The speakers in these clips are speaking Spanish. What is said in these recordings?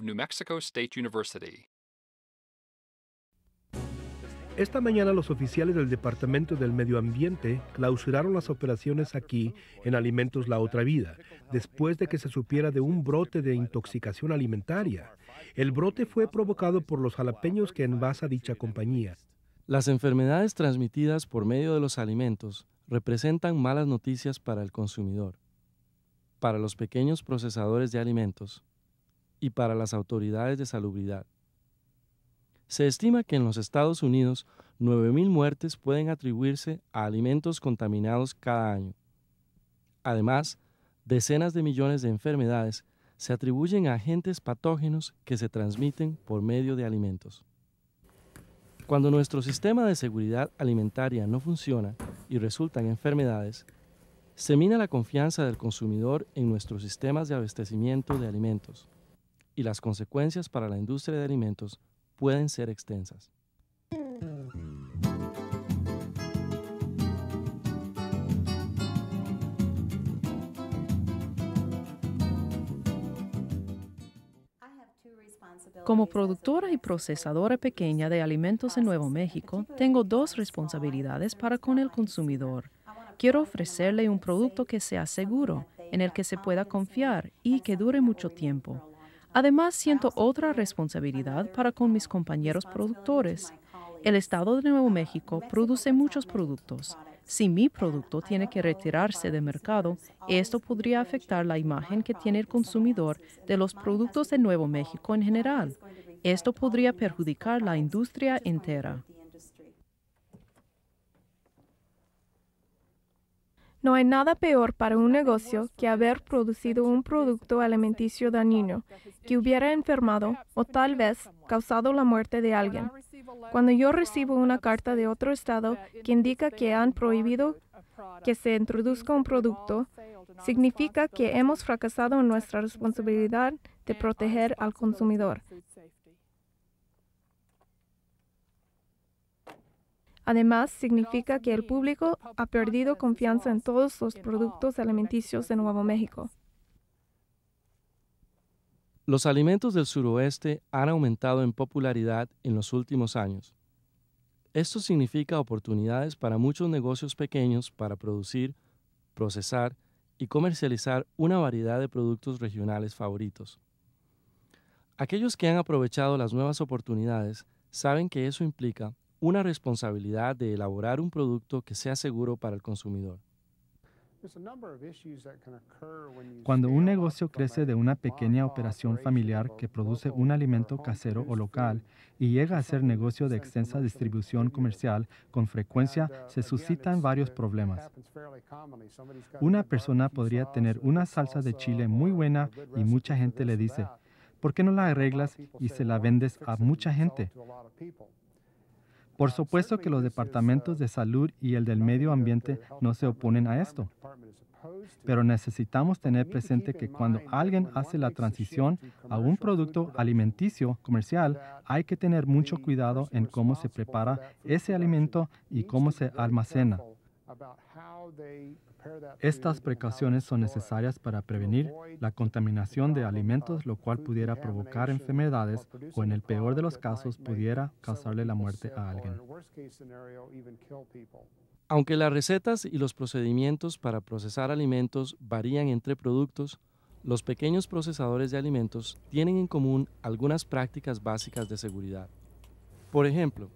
New Mexico State University. Esta mañana los oficiales del Departamento del Medio Ambiente clausuraron las operaciones aquí en Alimentos La Otra Vida, después de que se supiera de un brote de intoxicación alimentaria. El brote fue provocado por los jalapeños que envasa dicha compañía. Las enfermedades transmitidas por medio de los alimentos representan malas noticias para el consumidor para los pequeños procesadores de alimentos y para las autoridades de salubridad. Se estima que en los Estados Unidos 9.000 muertes pueden atribuirse a alimentos contaminados cada año. Además, decenas de millones de enfermedades se atribuyen a agentes patógenos que se transmiten por medio de alimentos. Cuando nuestro sistema de seguridad alimentaria no funciona y resultan enfermedades, se mina la confianza del consumidor en nuestros sistemas de abastecimiento de alimentos y las consecuencias para la industria de alimentos pueden ser extensas. Como productora y procesadora pequeña de alimentos en Nuevo México, tengo dos responsabilidades para con el consumidor. Quiero ofrecerle un producto que sea seguro, en el que se pueda confiar y que dure mucho tiempo. Además, siento otra responsabilidad para con mis compañeros productores. El Estado de Nuevo México produce muchos productos. Si mi producto tiene que retirarse del mercado, esto podría afectar la imagen que tiene el consumidor de los productos de Nuevo México en general. Esto podría perjudicar la industria entera. No hay nada peor para un negocio que haber producido un producto alimenticio dañino que hubiera enfermado o tal vez causado la muerte de alguien. Cuando yo recibo una carta de otro estado que indica que han prohibido que se introduzca un producto, significa que hemos fracasado en nuestra responsabilidad de proteger al consumidor. Además, significa que el público ha perdido confianza en todos los productos alimenticios de Nuevo México. Los alimentos del suroeste han aumentado en popularidad en los últimos años. Esto significa oportunidades para muchos negocios pequeños para producir, procesar y comercializar una variedad de productos regionales favoritos. Aquellos que han aprovechado las nuevas oportunidades saben que eso implica una responsabilidad de elaborar un producto que sea seguro para el consumidor. Cuando un negocio crece de una pequeña operación familiar que produce un alimento casero o local y llega a ser negocio de extensa distribución comercial, con frecuencia uh, se suscitan varios uh, problemas. Una persona podría tener una salsa de chile muy buena y mucha gente le dice, ¿por qué no la arreglas y se la vendes a mucha gente? Por supuesto que los departamentos de salud y el del medio ambiente no se oponen a esto, pero necesitamos tener presente que cuando alguien hace la transición a un producto alimenticio comercial, hay que tener mucho cuidado en cómo se prepara ese alimento y cómo se almacena. Estas precauciones son necesarias para prevenir la contaminación de alimentos, lo cual pudiera provocar enfermedades o en el peor de los casos pudiera causarle la muerte a alguien. Aunque las recetas y los procedimientos para procesar alimentos varían entre productos, los pequeños procesadores de alimentos tienen en común algunas prácticas básicas de seguridad. Por ejemplo,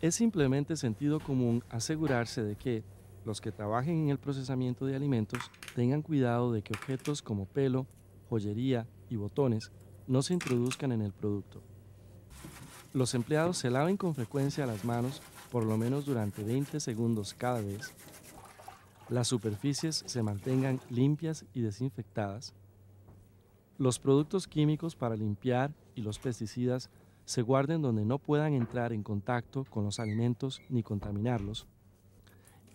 es simplemente sentido común asegurarse de que los que trabajen en el procesamiento de alimentos tengan cuidado de que objetos como pelo, joyería y botones no se introduzcan en el producto. Los empleados se laven con frecuencia las manos por lo menos durante 20 segundos cada vez. Las superficies se mantengan limpias y desinfectadas. Los productos químicos para limpiar y los pesticidas se guarden donde no puedan entrar en contacto con los alimentos ni contaminarlos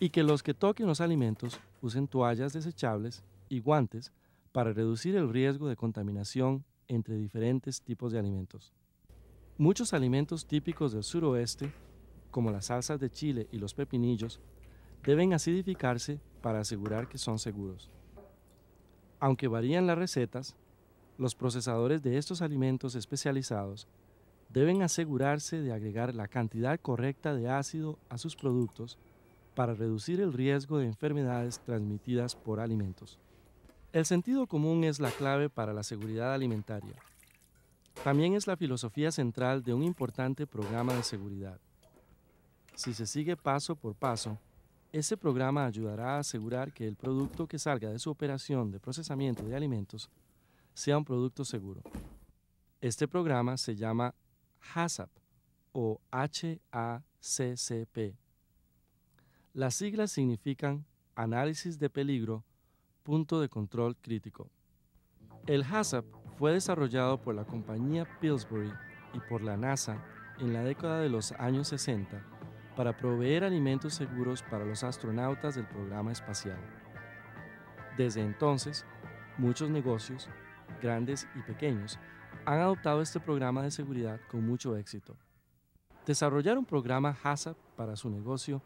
y que los que toquen los alimentos usen toallas desechables y guantes para reducir el riesgo de contaminación entre diferentes tipos de alimentos. Muchos alimentos típicos del suroeste, como las salsas de chile y los pepinillos, deben acidificarse para asegurar que son seguros. Aunque varían las recetas, los procesadores de estos alimentos especializados deben asegurarse de agregar la cantidad correcta de ácido a sus productos para reducir el riesgo de enfermedades transmitidas por alimentos. El sentido común es la clave para la seguridad alimentaria. También es la filosofía central de un importante programa de seguridad. Si se sigue paso por paso, ese programa ayudará a asegurar que el producto que salga de su operación de procesamiento de alimentos sea un producto seguro. Este programa se llama HACCP o HACCP las siglas significan análisis de peligro, punto de control crítico. El HACCP fue desarrollado por la compañía Pillsbury y por la NASA en la década de los años 60 para proveer alimentos seguros para los astronautas del programa espacial. Desde entonces, muchos negocios, grandes y pequeños, han adoptado este programa de seguridad con mucho éxito. Desarrollar un programa HACCP para su negocio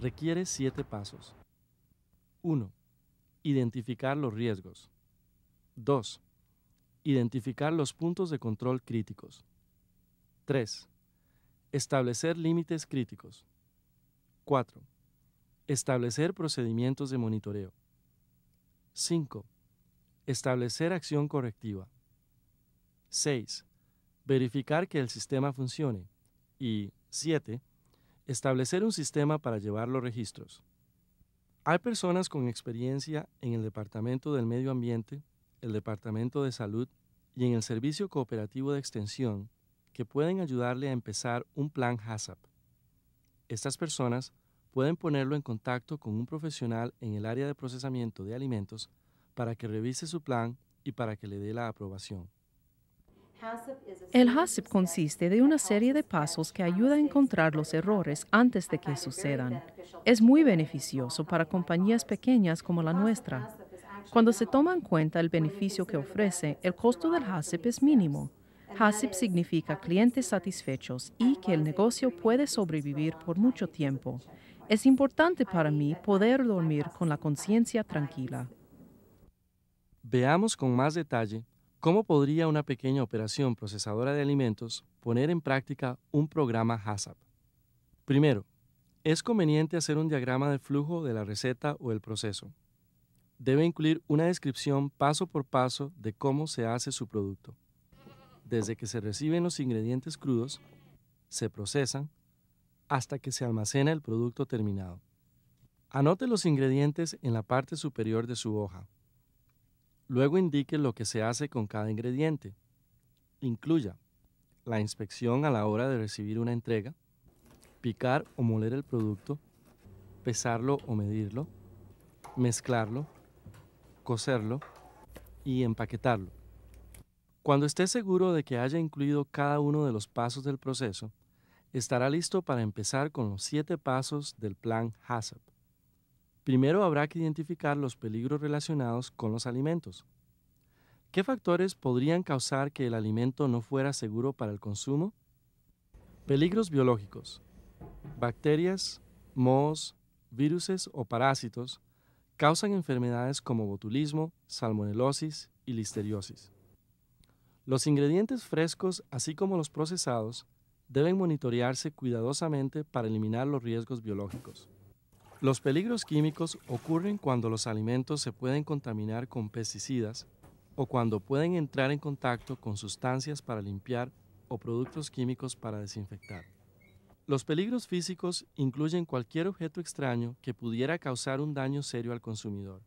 requiere siete pasos. 1. Identificar los riesgos. 2. Identificar los puntos de control críticos. 3. Establecer límites críticos. 4. Establecer procedimientos de monitoreo. 5. Establecer acción correctiva. 6. Verificar que el sistema funcione. Y 7 Establecer un sistema para llevar los registros. Hay personas con experiencia en el Departamento del Medio Ambiente, el Departamento de Salud y en el Servicio Cooperativo de Extensión que pueden ayudarle a empezar un plan HACCP. Estas personas pueden ponerlo en contacto con un profesional en el área de procesamiento de alimentos para que revise su plan y para que le dé la aprobación. El HACCP consiste de una serie de pasos que ayuda a encontrar los errores antes de que sucedan. Es muy beneficioso para compañías pequeñas como la nuestra. Cuando se toma en cuenta el beneficio que ofrece, el costo del HACCP es mínimo. HACCP significa clientes satisfechos y que el negocio puede sobrevivir por mucho tiempo. Es importante para mí poder dormir con la conciencia tranquila. Veamos con más detalle ¿Cómo podría una pequeña operación procesadora de alimentos poner en práctica un programa HACCP? Primero, es conveniente hacer un diagrama de flujo de la receta o el proceso. Debe incluir una descripción paso por paso de cómo se hace su producto. Desde que se reciben los ingredientes crudos, se procesan, hasta que se almacena el producto terminado. Anote los ingredientes en la parte superior de su hoja. Luego indique lo que se hace con cada ingrediente. Incluya la inspección a la hora de recibir una entrega, picar o moler el producto, pesarlo o medirlo, mezclarlo, cocerlo y empaquetarlo. Cuando esté seguro de que haya incluido cada uno de los pasos del proceso, estará listo para empezar con los siete pasos del plan HACCP. Primero habrá que identificar los peligros relacionados con los alimentos. ¿Qué factores podrían causar que el alimento no fuera seguro para el consumo? Peligros biológicos. Bacterias, mohos, viruses o parásitos causan enfermedades como botulismo, salmonelosis y listeriosis. Los ingredientes frescos, así como los procesados, deben monitorearse cuidadosamente para eliminar los riesgos biológicos. Los peligros químicos ocurren cuando los alimentos se pueden contaminar con pesticidas o cuando pueden entrar en contacto con sustancias para limpiar o productos químicos para desinfectar. Los peligros físicos incluyen cualquier objeto extraño que pudiera causar un daño serio al consumidor.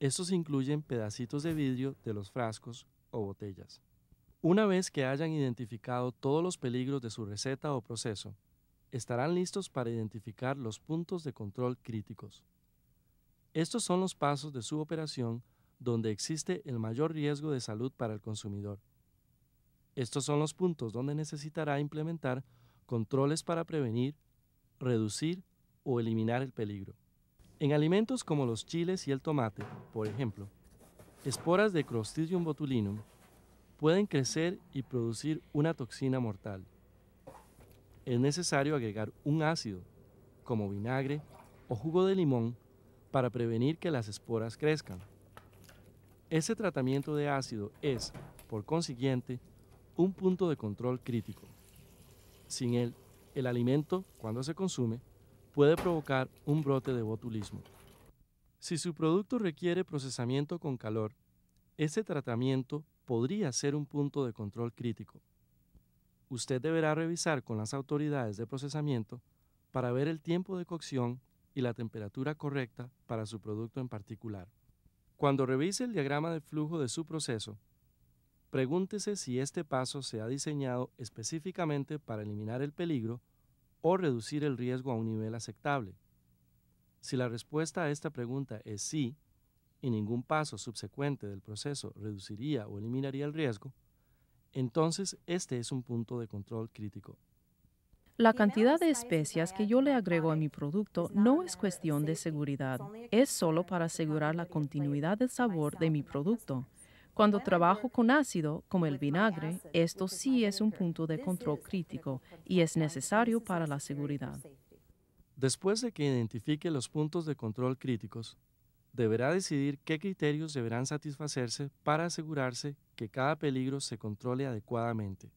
Estos incluyen pedacitos de vidrio de los frascos o botellas. Una vez que hayan identificado todos los peligros de su receta o proceso, estarán listos para identificar los puntos de control críticos. Estos son los pasos de su operación donde existe el mayor riesgo de salud para el consumidor. Estos son los puntos donde necesitará implementar controles para prevenir, reducir o eliminar el peligro. En alimentos como los chiles y el tomate, por ejemplo, esporas de crostidium botulinum pueden crecer y producir una toxina mortal es necesario agregar un ácido, como vinagre o jugo de limón, para prevenir que las esporas crezcan. Ese tratamiento de ácido es, por consiguiente, un punto de control crítico. Sin él, el alimento, cuando se consume, puede provocar un brote de botulismo. Si su producto requiere procesamiento con calor, ese tratamiento podría ser un punto de control crítico usted deberá revisar con las autoridades de procesamiento para ver el tiempo de cocción y la temperatura correcta para su producto en particular. Cuando revise el diagrama de flujo de su proceso, pregúntese si este paso se ha diseñado específicamente para eliminar el peligro o reducir el riesgo a un nivel aceptable. Si la respuesta a esta pregunta es sí, y ningún paso subsecuente del proceso reduciría o eliminaría el riesgo, entonces, este es un punto de control crítico. La cantidad de especias que yo le agrego a mi producto no es cuestión de seguridad, es solo para asegurar la continuidad del sabor de mi producto. Cuando trabajo con ácido, como el vinagre, esto sí es un punto de control crítico y es necesario para la seguridad. Después de que identifique los puntos de control críticos, deberá decidir qué criterios deberán satisfacerse para asegurarse que cada peligro se controle adecuadamente.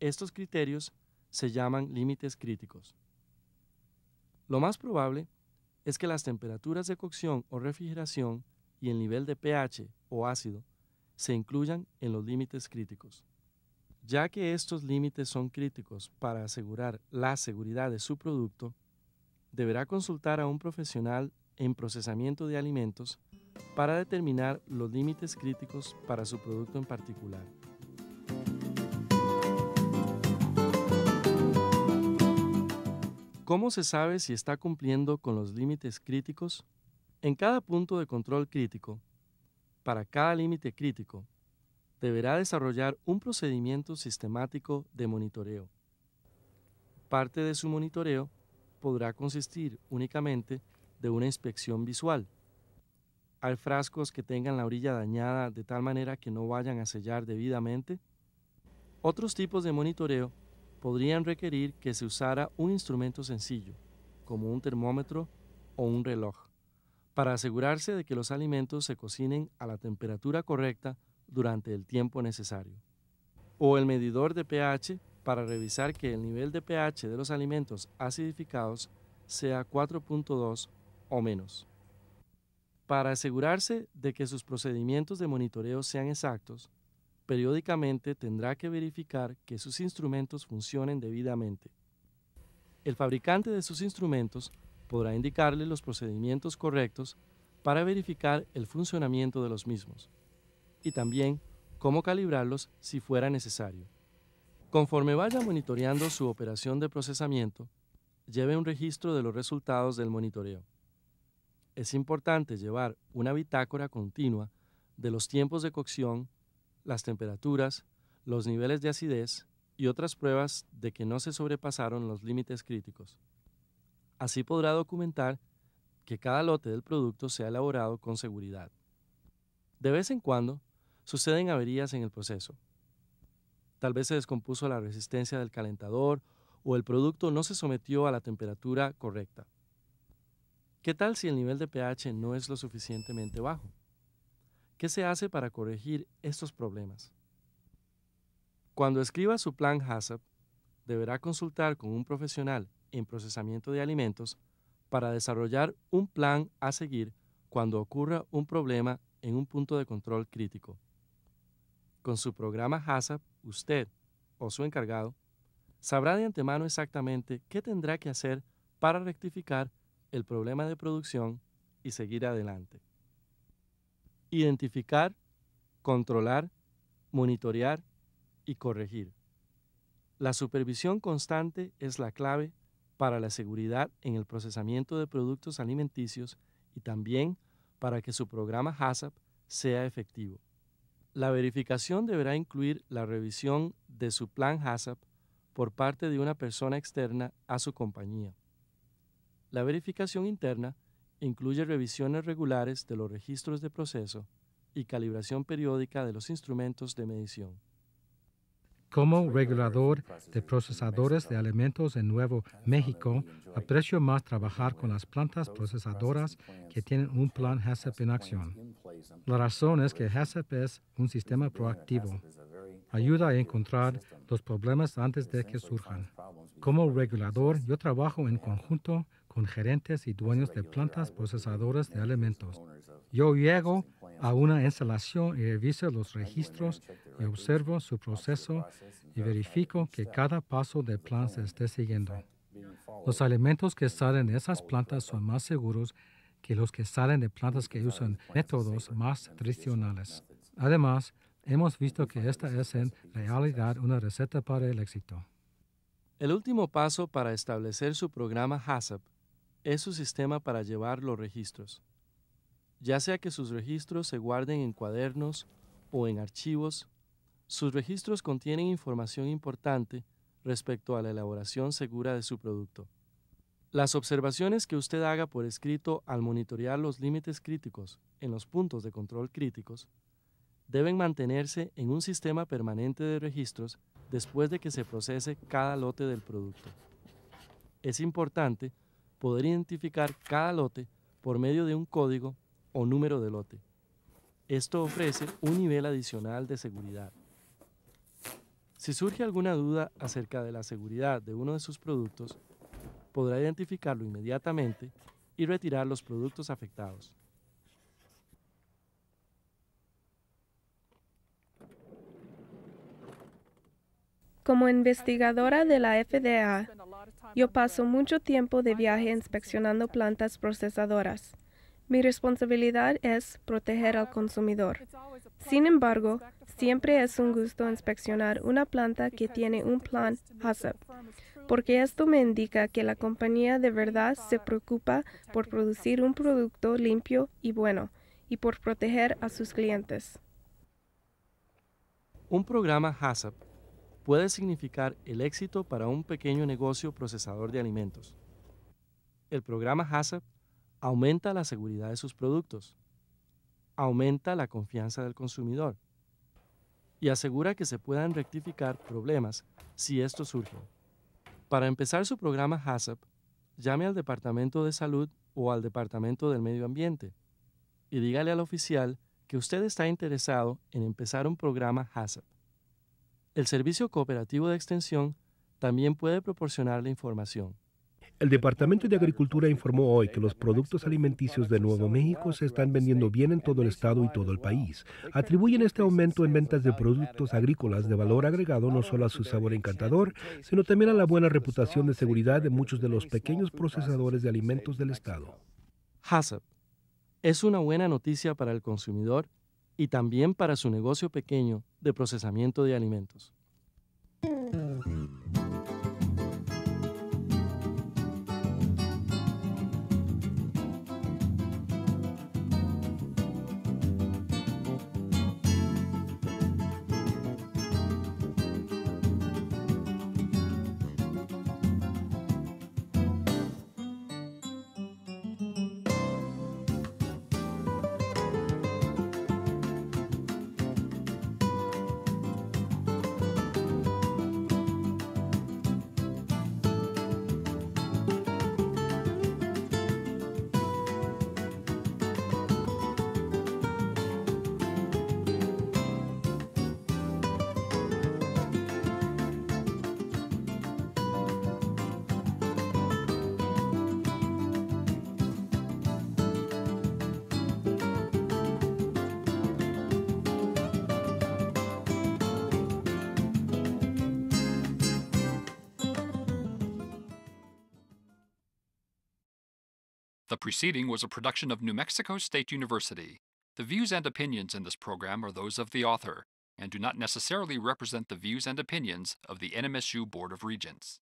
Estos criterios se llaman límites críticos. Lo más probable es que las temperaturas de cocción o refrigeración y el nivel de pH o ácido se incluyan en los límites críticos. Ya que estos límites son críticos para asegurar la seguridad de su producto, deberá consultar a un profesional en procesamiento de alimentos para determinar los límites críticos para su producto en particular. ¿Cómo se sabe si está cumpliendo con los límites críticos? En cada punto de control crítico, para cada límite crítico, deberá desarrollar un procedimiento sistemático de monitoreo. Parte de su monitoreo podrá consistir únicamente una inspección visual. Hay frascos que tengan la orilla dañada de tal manera que no vayan a sellar debidamente. Otros tipos de monitoreo podrían requerir que se usara un instrumento sencillo, como un termómetro o un reloj, para asegurarse de que los alimentos se cocinen a la temperatura correcta durante el tiempo necesario. O el medidor de pH para revisar que el nivel de pH de los alimentos acidificados sea 4.2 o menos. Para asegurarse de que sus procedimientos de monitoreo sean exactos, periódicamente tendrá que verificar que sus instrumentos funcionen debidamente. El fabricante de sus instrumentos podrá indicarle los procedimientos correctos para verificar el funcionamiento de los mismos y también cómo calibrarlos si fuera necesario. Conforme vaya monitoreando su operación de procesamiento, lleve un registro de los resultados del monitoreo es importante llevar una bitácora continua de los tiempos de cocción, las temperaturas, los niveles de acidez y otras pruebas de que no se sobrepasaron los límites críticos. Así podrá documentar que cada lote del producto se ha elaborado con seguridad. De vez en cuando, suceden averías en el proceso. Tal vez se descompuso la resistencia del calentador o el producto no se sometió a la temperatura correcta. ¿Qué tal si el nivel de pH no es lo suficientemente bajo? ¿Qué se hace para corregir estos problemas? Cuando escriba su plan HACCP, deberá consultar con un profesional en procesamiento de alimentos para desarrollar un plan a seguir cuando ocurra un problema en un punto de control crítico. Con su programa HACCP, usted o su encargado sabrá de antemano exactamente qué tendrá que hacer para rectificar el problema de producción y seguir adelante. Identificar, controlar, monitorear y corregir. La supervisión constante es la clave para la seguridad en el procesamiento de productos alimenticios y también para que su programa HACCP sea efectivo. La verificación deberá incluir la revisión de su plan HACCP por parte de una persona externa a su compañía. La verificación interna incluye revisiones regulares de los registros de proceso y calibración periódica de los instrumentos de medición. Como regulador de procesadores de alimentos en Nuevo México, aprecio más trabajar con las plantas procesadoras que tienen un plan HACCP en acción. La razón es que HACCP es un sistema proactivo. Ayuda a encontrar los problemas antes de que surjan. Como regulador, yo trabajo en conjunto con gerentes y dueños de plantas procesadoras de alimentos. Yo llego a una instalación y reviso los registros y observo su proceso y verifico que cada paso del plan se esté siguiendo. Los alimentos que salen de esas plantas son más seguros que los que salen de plantas que usan métodos más tradicionales. Además, hemos visto que esta es en realidad una receta para el éxito. El último paso para establecer su programa HACCP es su sistema para llevar los registros, ya sea que sus registros se guarden en cuadernos o en archivos, sus registros contienen información importante respecto a la elaboración segura de su producto. Las observaciones que usted haga por escrito al monitorear los límites críticos en los puntos de control críticos deben mantenerse en un sistema permanente de registros después de que se procese cada lote del producto. Es importante poder identificar cada lote por medio de un código o número de lote. Esto ofrece un nivel adicional de seguridad. Si surge alguna duda acerca de la seguridad de uno de sus productos, podrá identificarlo inmediatamente y retirar los productos afectados. Como investigadora de la FDA, yo paso mucho tiempo de viaje inspeccionando plantas procesadoras. Mi responsabilidad es proteger al consumidor. Sin embargo, siempre es un gusto inspeccionar una planta que tiene un plan HACCP, porque esto me indica que la compañía de verdad se preocupa por producir un producto limpio y bueno, y por proteger a sus clientes. Un programa HACCP puede significar el éxito para un pequeño negocio procesador de alimentos. El programa HACCP aumenta la seguridad de sus productos, aumenta la confianza del consumidor y asegura que se puedan rectificar problemas si estos surgen. Para empezar su programa HACCP, llame al Departamento de Salud o al Departamento del Medio Ambiente y dígale al oficial que usted está interesado en empezar un programa HACCP. El Servicio Cooperativo de Extensión también puede proporcionar la información. El Departamento de Agricultura informó hoy que los productos alimenticios de Nuevo México se están vendiendo bien en todo el estado y todo el país. Atribuyen este aumento en ventas de productos agrícolas de valor agregado no solo a su sabor encantador, sino también a la buena reputación de seguridad de muchos de los pequeños procesadores de alimentos del estado. HACCP es una buena noticia para el consumidor y también para su negocio pequeño de procesamiento de alimentos. The preceding was a production of New Mexico State University. The views and opinions in this program are those of the author and do not necessarily represent the views and opinions of the NMSU Board of Regents.